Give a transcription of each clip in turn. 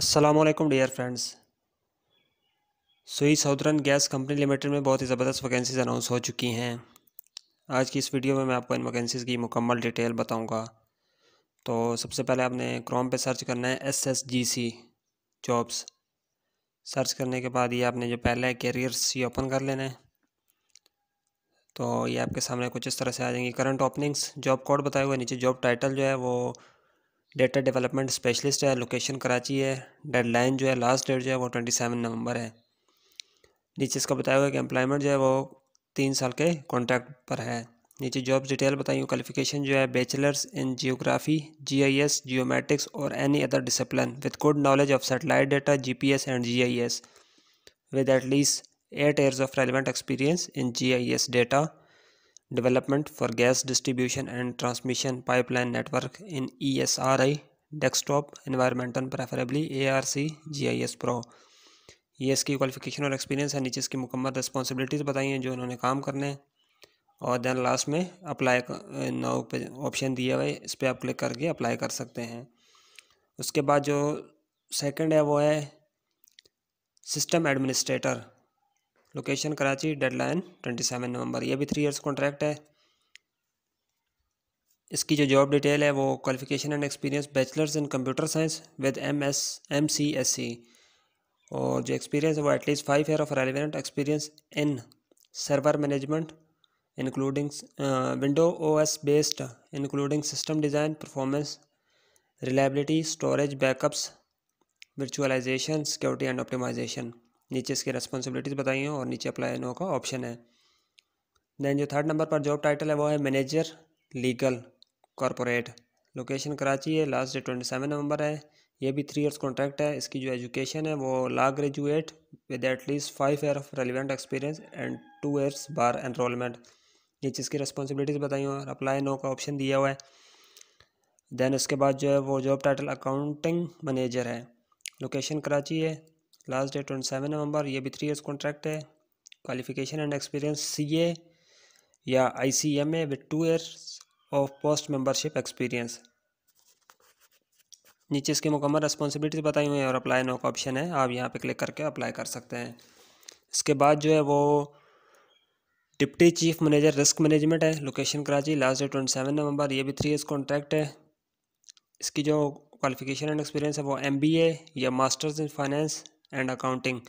Aslam dear friends Sui southern gas company limited में बहुत ही ज़बरदस्त वैकेंसीज़ अनाउंस हो चुकी हैं आज की इस वीडियो में मैं आपको इन वैकेंसीज़ की मुकम्मल डिटेल बताऊंगा तो सबसे पहले आपने क्रोम पे सर्च करना है S S G C jobs search करने के बाद ये आपने जो पहले कैरियर्स ये ओपन कर लेना है तो ये आपके सामने कुछ इस तरह से आ जाएंगी करंट ओपनिंग्स जॉब कोड बताए हुए नीचे जॉब टाइटल जो है वो डेटा डेवलपमेंट स्पेशलिस्ट है लोकेशन कराची है डेडलाइन जो है लास्ट डेट जो है वो ट्वेंटी सेवन नवंबर है नीचे इसका बताया हुआ कि एम्प्लॉयमेंट जो है वो तीन साल के कॉन्ट्रैक्ट पर है नीचे जॉब डिटेल बताइए क्वालिफिकेशन जो है bachelors in geography GIS geomatics और any other discipline with good knowledge of satellite data GPS and GIS with at least eight years of relevant experience in GIS data development for gas distribution and transmission pipeline environmental preferably A R C G I S pro ये इसकी qualification और experience है नीचे इसकी मुकम्मल responsibilities बताई हैं जो इन्होंने काम करने हैं और दैन लास्ट में अप्लाई नाउ पे ऑप्शन दिया हुआ है इस पर आप क्लिक करके अप्लाई कर सकते हैं उसके बाद जो सेकंड है वो है system administrator location Karachi deadline twenty seven November ये भी थ्री इयर्स कॉन्ट्रैक्ट है इसकी जो जॉब डिटेल है वो qualification and experience bachelors in computer science with M S M C S C और जो एक्सपीरियंस है वो at least five year of relevant experience in server management including window O S based including system design performance reliability storage backups virtualisation security and optimisation नीचे इसकी responsibilities बताई हैं और नीचे अप्लाई नो का ऑप्शन है दैन जो थर्ड नंबर पर जॉब टाइटल है वो है manager legal corporate location Karachi है last date twenty seven November है ये भी थ्री ईयर्स कॉन्ट्रैक्ट है इसकी जो एजुकेशन है वो law graduate with at least five year of relevant experience and two years bar enrolment ये इसकी रेस्पॉन्सिबिलिटीज़ बताई और अप्लाई नो का ऑप्शन दिया हुआ है दैन उसके बाद जो है वो जॉब टाइटल अकाउंटिंग मैनेजर है लोकेशन कराची है last date twenty seven November ये भी थ्री ईयर्स कॉन्ट्रैक्ट है qualification and experience C A या I C M A with two years of post membership experience नीचे इसकी मुकम्मल रिस्पॉन्सिबिलिटीज बताई हुई है और अप्लाई नो का ऑप्शन है आप यहाँ पे क्लिक करके अप्लाई कर सकते हैं इसके बाद जो है वो deputy chief manager risk management है location Karachi last date twenty seven November ये भी थ्री ईयर्स कॉन्ट्रैक्ट है इसकी जो क्वालिफिकेशन एंड एक्सपीरियंस है वो एम बी ए या masters in finance and accounting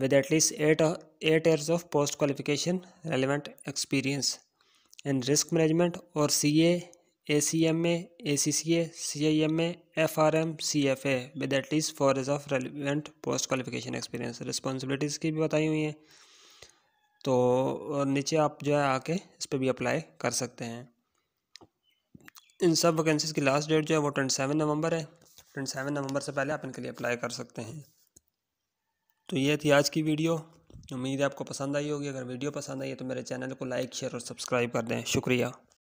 with at least eight eight years of post qualification relevant experience in risk management और C A A C M A A C C A C I M A F R M C F A with eight at least four years of relevant post qualification experience responsibilities की भी बताई हुई हैं तो और नीचे आप जो है आके इस पर भी अप्लाई कर सकते हैं इन सब वैकेंसीज की लास्ट डेट जो है वो ट्वेंटी सेवन नवंबर है ट्वेंटी सेवन नवंबर से पहले आप इनके लिए अप्लाई कर सकते हैं तो ये थी आज की वीडियो उम्मीद है आपको पसंद आई होगी अगर वीडियो पसंद आई है तो मेरे चैनल को लाइक शेयर और सब्सक्राइब कर दें शुक्रिया